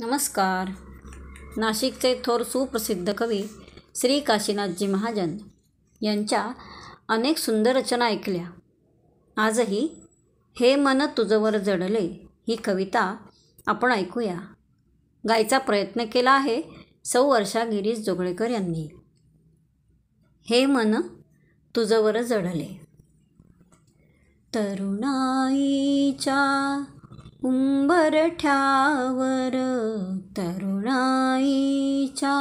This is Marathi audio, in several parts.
नमस्कार नाशिकचे थोर सुप्रसिद्ध कवी श्री काशीनाथजी महाजन यांच्या अनेक सुंदर रचना ऐकल्या आजही हे मन तुझवर जडले ही कविता आपण ऐकूया गायचा प्रयत्न केला आहे सौ वर्षा गिरीश जोगळेकर यांनी हे मन तुझवर जडले तरुणाईच्या उंबरठ्यावर तरुणाईच्या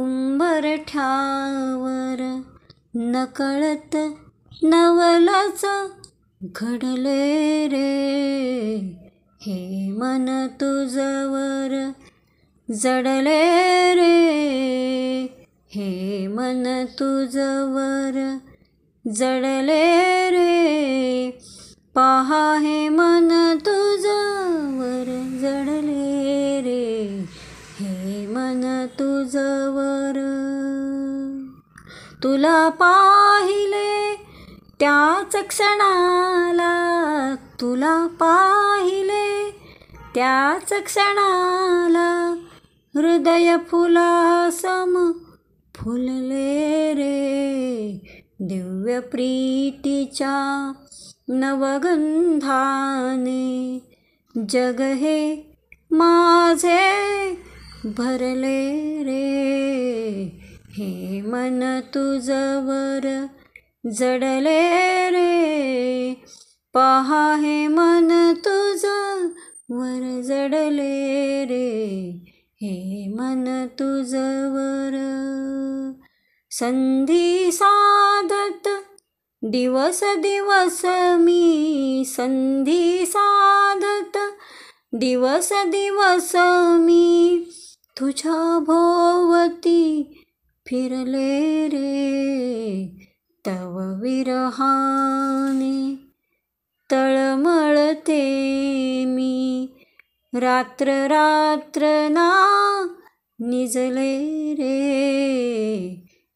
उंबरठ्यावर नकळत नवलाच घडले रे हे मन तुझवर जडले रे हे मन तुझवर जडले रे पहा हे मन तु तुला पाहिले त्याच क्षणाला तुला पाहिले त्याच क्षणाला हृदय फुलासम फुलले रे दिव्य प्रीतीच्या नवगंधाने जग हे माझे भरले रे हे मन तुझवर जडले रे पहा हे मन तुझ वर जडले रे हे मन तुझवर संधी साधत दिवस दिवस मी संधी साधत दिवस दिवस मी तुझ्या भोवती फिरले रे तव विरहाने तळमळते मी रात्र रात्र ना निजले रे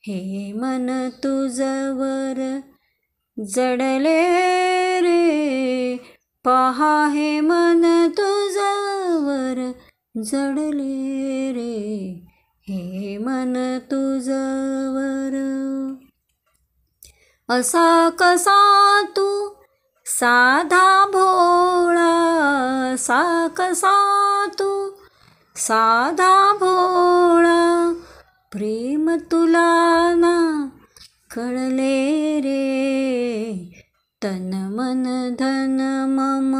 हे मन तुझवर जडले रे पहा हे मन तुझवर जडले रे हे मन तुझवर असा कसा तू साधा भोळा असा कसा तू साधा भोळा प्रेम तुला ना कळले रे तन मन धन मम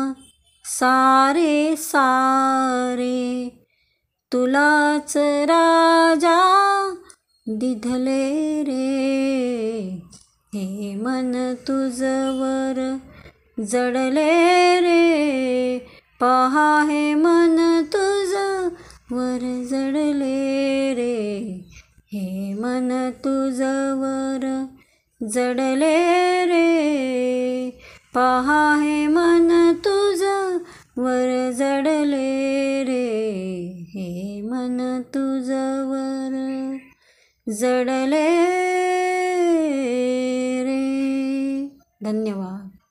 सारे सारे तुलाच राजा दिधले रे हे मन तुझवर जडले रे पहा हे मन तुझ वर जडले रे हे मन तुझवर जडले रे पहा हे मन तुझ वर जडले तुजवर तुझवर जडले रे धन्यवाद